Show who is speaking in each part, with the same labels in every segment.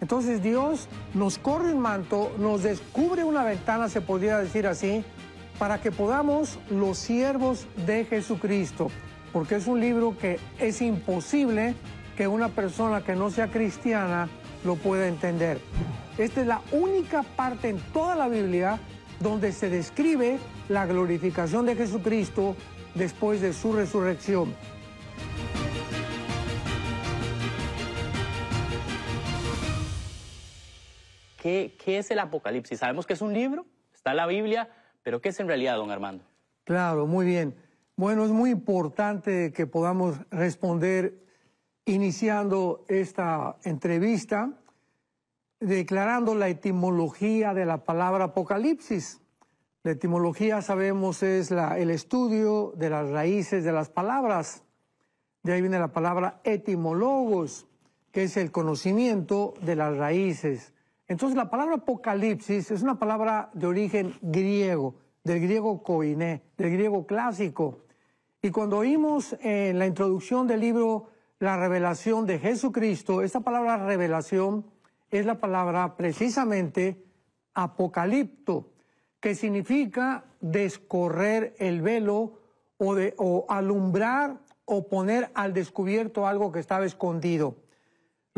Speaker 1: Entonces Dios nos corre un manto, nos descubre una ventana, se podría decir así, para que podamos los siervos de Jesucristo, porque es un libro que es imposible que una persona que no sea cristiana lo pueda entender. Esta es la única parte en toda la Biblia donde se describe la glorificación de Jesucristo después de su resurrección.
Speaker 2: ¿Qué, es el Apocalipsis? Sabemos que es un libro, está en la Biblia, pero ¿qué es en realidad, don Armando?
Speaker 1: Claro, muy bien. Bueno, es muy importante que podamos responder iniciando esta entrevista declarando la etimología de la palabra Apocalipsis. La etimología, sabemos, es la, el estudio de las raíces de las palabras. De ahí viene la palabra etimólogos que es el conocimiento de las raíces. Entonces la palabra apocalipsis es una palabra de origen griego, del griego koiné, del griego clásico. Y cuando oímos en la introducción del libro la revelación de Jesucristo, esta palabra revelación es la palabra precisamente apocalipto, que significa descorrer el velo o, o alumbrar o poner al descubierto algo que estaba escondido.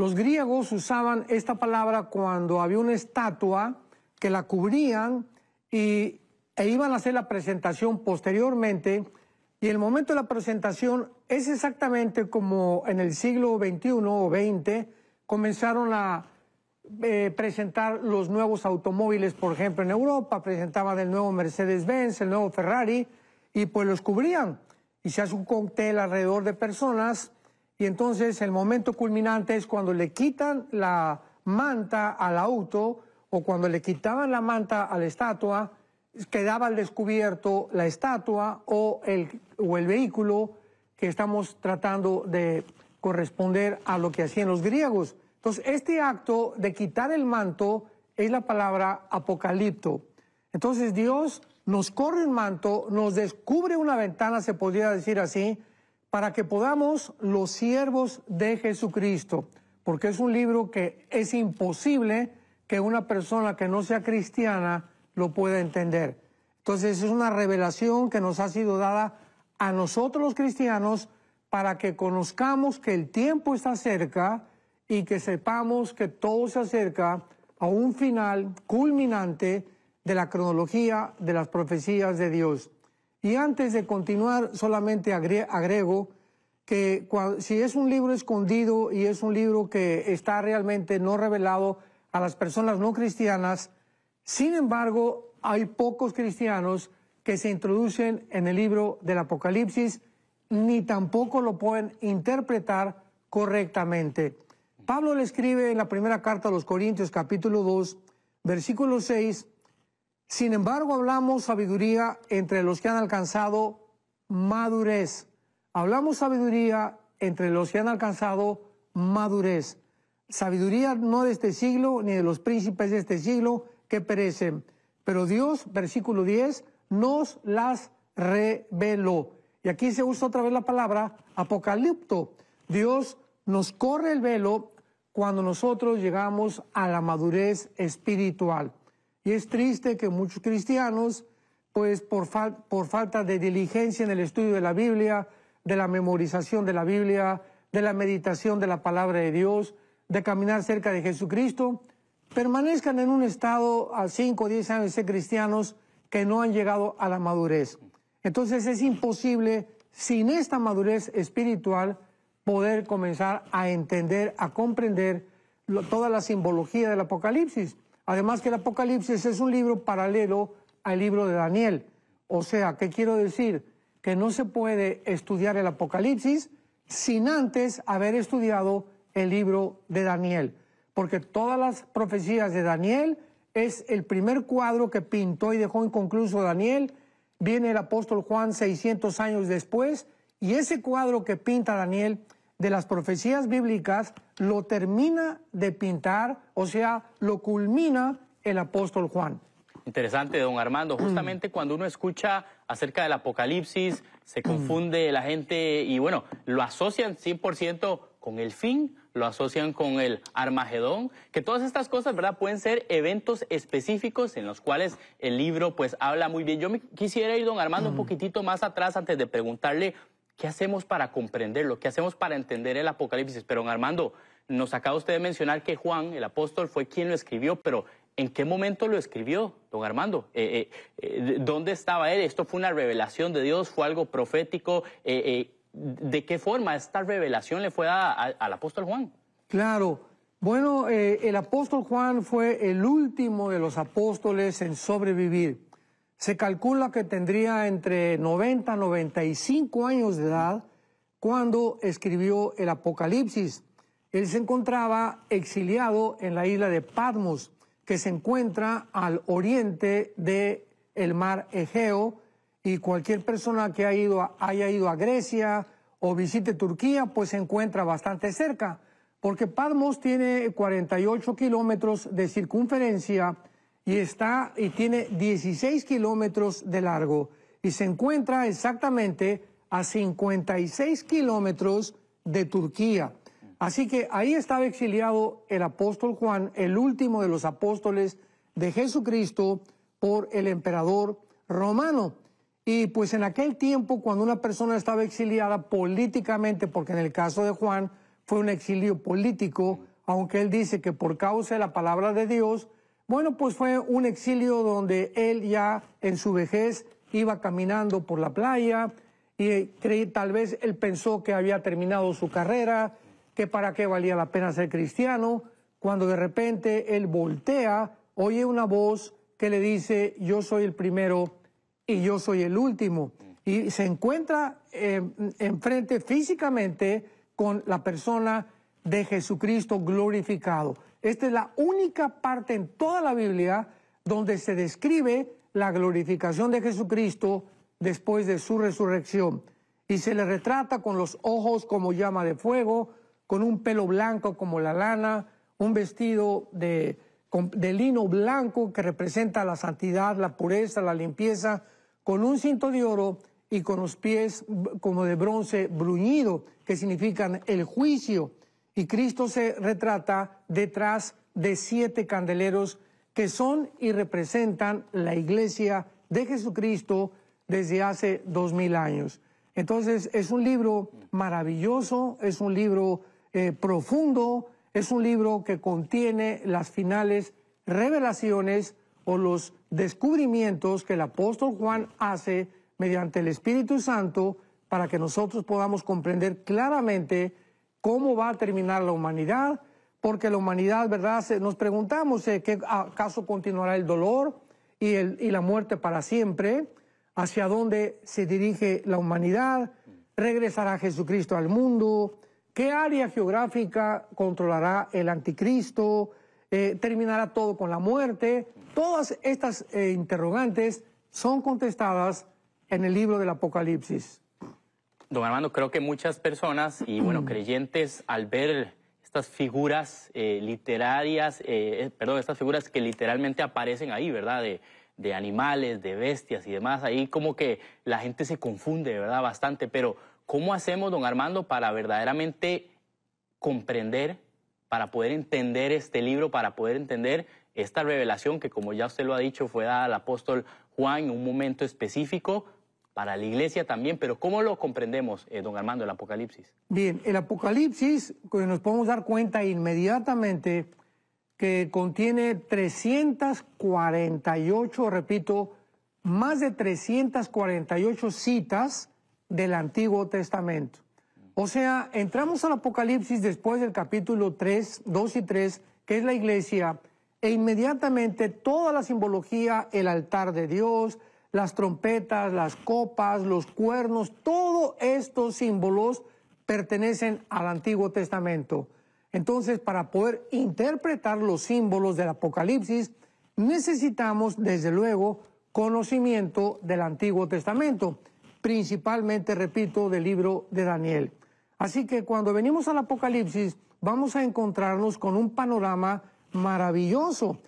Speaker 1: Los griegos usaban esta palabra cuando había una estatua que la cubrían y, e iban a hacer la presentación posteriormente. Y el momento de la presentación es exactamente como en el siglo XXI o XX comenzaron a eh, presentar los nuevos automóviles, por ejemplo, en Europa. Presentaban el nuevo Mercedes-Benz, el nuevo Ferrari, y pues los cubrían. Y se hace un cóctel alrededor de personas y entonces el momento culminante es cuando le quitan la manta al auto o cuando le quitaban la manta a la estatua, quedaba al descubierto la estatua o el, o el vehículo que estamos tratando de corresponder a lo que hacían los griegos. Entonces, este acto de quitar el manto es la palabra apocalipto. Entonces, Dios nos corre un manto, nos descubre una ventana, se podría decir así, para que podamos los siervos de Jesucristo, porque es un libro que es imposible que una persona que no sea cristiana lo pueda entender. Entonces es una revelación que nos ha sido dada a nosotros los cristianos para que conozcamos que el tiempo está cerca y que sepamos que todo se acerca a un final culminante de la cronología de las profecías de Dios. Y antes de continuar, solamente agrego que si es un libro escondido y es un libro que está realmente no revelado a las personas no cristianas, sin embargo, hay pocos cristianos que se introducen en el libro del Apocalipsis, ni tampoco lo pueden interpretar correctamente. Pablo le escribe en la primera carta a los Corintios capítulo 2, versículo 6, sin embargo, hablamos sabiduría entre los que han alcanzado madurez. Hablamos sabiduría entre los que han alcanzado madurez. Sabiduría no de este siglo ni de los príncipes de este siglo que perecen. Pero Dios, versículo 10, nos las reveló. Y aquí se usa otra vez la palabra apocalipto. Dios nos corre el velo cuando nosotros llegamos a la madurez espiritual. Y es triste que muchos cristianos, pues por, falta de diligencia en el estudio de la Biblia, de la memorización de la Biblia, de la meditación de la palabra de Dios, de caminar cerca de Jesucristo, permanezcan en un estado a 5 o 10 años de ser cristianos que no han llegado a la madurez. Entonces es imposible, sin esta madurez espiritual, poder comenzar a entender, a comprender toda la simbología del Apocalipsis. Además que el Apocalipsis es un libro paralelo al libro de Daniel. O sea, ¿qué quiero decir? Que no se puede estudiar el Apocalipsis sin antes haber estudiado el libro de Daniel, porque todas las profecías de Daniel es el primer cuadro que pintó y dejó inconcluso Daniel, viene el apóstol Juan 600 años después, y ese cuadro que pinta Daniel de las profecías bíblicas lo termina de pintar, o sea, lo culmina el apóstol Juan.
Speaker 2: Interesante, don Armando. Mm. Justamente cuando uno escucha acerca del Apocalipsis, se mm. confunde la gente y bueno, lo asocian 100% con el fin, lo asocian con el Armagedón, que todas estas cosas, ¿verdad? Pueden ser eventos específicos en los cuales el libro pues habla muy bien. Yo me quisiera ir, don Armando, un mm. poquitito más atrás antes de preguntarle ¿Qué hacemos para comprenderlo? ¿Qué hacemos para entender el Apocalipsis? Pero, don Armando, nos acaba usted de mencionar que Juan, el apóstol, fue quien lo escribió, pero ¿en qué momento lo escribió, don Armando? Eh, eh, eh, ¿Dónde estaba él? ¿Esto fue una revelación de Dios? ¿Fue algo profético? ¿De qué forma esta revelación le fue dada al apóstol Juan?
Speaker 1: Claro. Bueno, el apóstol Juan fue el último de los apóstoles en sobrevivir se calcula que tendría entre 90 y 95 años de edad cuando escribió el Apocalipsis. Él se encontraba exiliado en la isla de Padmos, que se encuentra al oriente del el mar Egeo, y cualquier persona que haya ido a Grecia o visite Turquía, pues se encuentra bastante cerca, porque Padmos tiene 48 kilómetros de circunferencia y está y tiene 16 kilómetros de largo y se encuentra exactamente a 56 kilómetros de Turquía. Así que ahí estaba exiliado el apóstol Juan, el último de los apóstoles de Jesucristo por el emperador romano. Y pues en aquel tiempo, cuando una persona estaba exiliada políticamente, porque en el caso de Juan fue un exilio político, aunque él dice que por causa de la palabra de Dios, bueno, pues fue un exilio donde él ya en su vejez iba caminando por la playa y eh, tal vez él pensó que había terminado su carrera, que para qué valía la pena ser cristiano, cuando de repente él voltea, oye una voz que le dice, yo soy el primero y yo soy el último. Y se encuentra em, enfrente físicamente con la persona de Jesucristo glorificado. Esta es la única parte en toda la Biblia donde se describe la glorificación de Jesucristo después de su resurrección. Y se le retrata con los ojos como llama de fuego, con un pelo blanco como la lana, un vestido de, lino blanco que representa la santidad, la pureza, la limpieza, con un cinto de oro y con los pies como de bronce bruñido, que significan el juicio. Y Cristo se retrata detrás de siete candeleros que son y representan la iglesia de Jesucristo desde hace dos mil años. Entonces es un libro maravilloso, es un libro eh, profundo, es un libro que contiene las finales revelaciones o los descubrimientos que el apóstol Juan hace mediante el Espíritu Santo para que nosotros podamos comprender claramente cómo va a terminar la humanidad, porque la humanidad, ¿verdad? Nos preguntamos, eh, ¿qué acaso continuará el dolor y, la muerte para siempre? ¿Hacia dónde se dirige la humanidad? ¿Regresará Jesucristo al mundo? ¿Qué área geográfica controlará el anticristo? Eh, ¿Terminará todo con la muerte? Todas estas eh, interrogantes son contestadas en el libro del Apocalipsis.
Speaker 2: Don Armando, creo que muchas personas y bueno, mm. creyentes al ver estas figuras eh, literarias, eh, eh, perdón, estas figuras que literalmente aparecen ahí, ¿verdad? De, de, animales, de bestias y demás, ahí como que la gente se confunde, ¿verdad? Bastante, pero ¿cómo hacemos, don Armando, para verdaderamente comprender, para poder entender este libro, para poder entender esta revelación que, como ya usted lo ha dicho, fue dada al apóstol Juan en un momento específico? para la iglesia también, pero ¿cómo lo comprendemos, eh, don Armando, el Apocalipsis?
Speaker 1: Bien, el Apocalipsis, pues, nos podemos dar cuenta inmediatamente que contiene 348, repito, más de 348 citas del Antiguo Testamento. O sea, entramos al Apocalipsis después del capítulo 3, 2 y 3, que es la iglesia, e inmediatamente toda la simbología, el altar de Dios, las trompetas, las copas, los cuernos, todos estos símbolos pertenecen al Antiguo Testamento. Entonces, para poder interpretar los símbolos del Apocalipsis, necesitamos, desde luego, conocimiento del Antiguo Testamento, principalmente, repito, del libro de Daniel. Así que cuando venimos al Apocalipsis, vamos a encontrarnos con un panorama maravilloso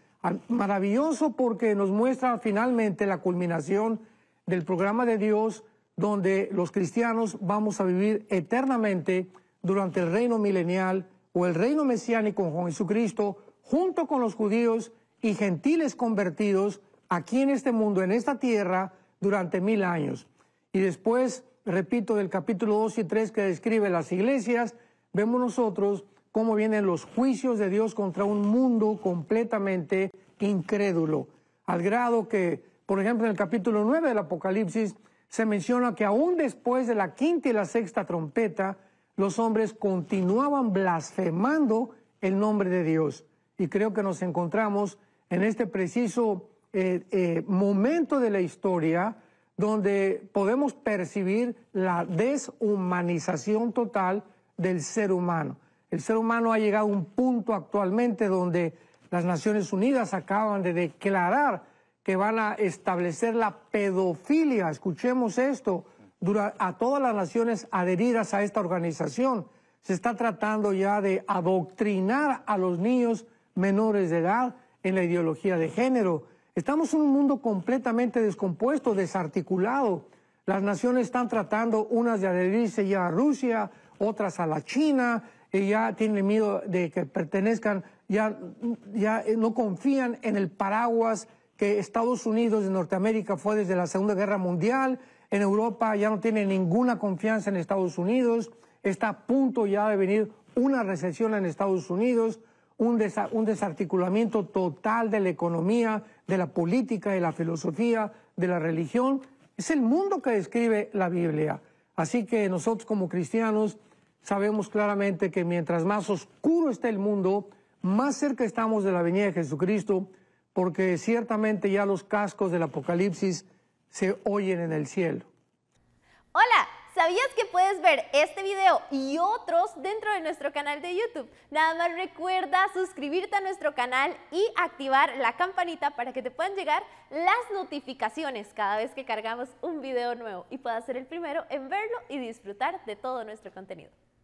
Speaker 1: Maravilloso porque nos muestra finalmente la culminación del programa de Dios donde los cristianos vamos a vivir eternamente durante el reino milenial o el reino mesiánico con Jesucristo, junto con los judíos y gentiles convertidos aquí en este mundo, en esta tierra, durante mil años. Y después, repito, del capítulo 2 y 3 que describe las iglesias, vemos nosotros cómo vienen los juicios de Dios contra un mundo completamente incrédulo, al grado que, por ejemplo, en el capítulo 9 del Apocalipsis se menciona que aún después de la quinta y la sexta trompeta, los hombres continuaban blasfemando el nombre de Dios. Y creo que nos encontramos en este preciso eh, eh, momento de la historia donde podemos percibir la deshumanización total del ser humano. El ser humano ha llegado a un punto actualmente donde las Naciones Unidas acaban de declarar que van a establecer la pedofilia, escuchemos esto, a todas las naciones adheridas a esta organización. Se está tratando ya de adoctrinar a los niños menores de edad en la ideología de género. Estamos en un mundo completamente descompuesto, desarticulado. Las naciones están tratando unas de adherirse ya a Rusia, otras a la China, ya tienen miedo de que pertenezcan, ya, eh, no confían en el paraguas que Estados Unidos y Norteamérica fue desde la Segunda Guerra Mundial, en Europa ya no tienen ninguna confianza en Estados Unidos, está a punto ya de venir una recesión en Estados Unidos, un, un desarticulamiento total de la economía, de la política, de la filosofía, de la religión. Es el mundo que describe la Biblia. Así que nosotros como cristianos sabemos claramente que mientras más oscuro está el mundo, más cerca estamos de la venida de Jesucristo, porque ciertamente ya los cascos del Apocalipsis se oyen en el cielo.
Speaker 2: Hola, ¿sabías que puedes ver este video y otros dentro de nuestro canal de YouTube? Nada más recuerda suscribirte a nuestro canal y activar la campanita para que te puedan llegar las notificaciones cada vez que cargamos un video nuevo y puedas ser el primero en verlo y disfrutar de todo nuestro contenido.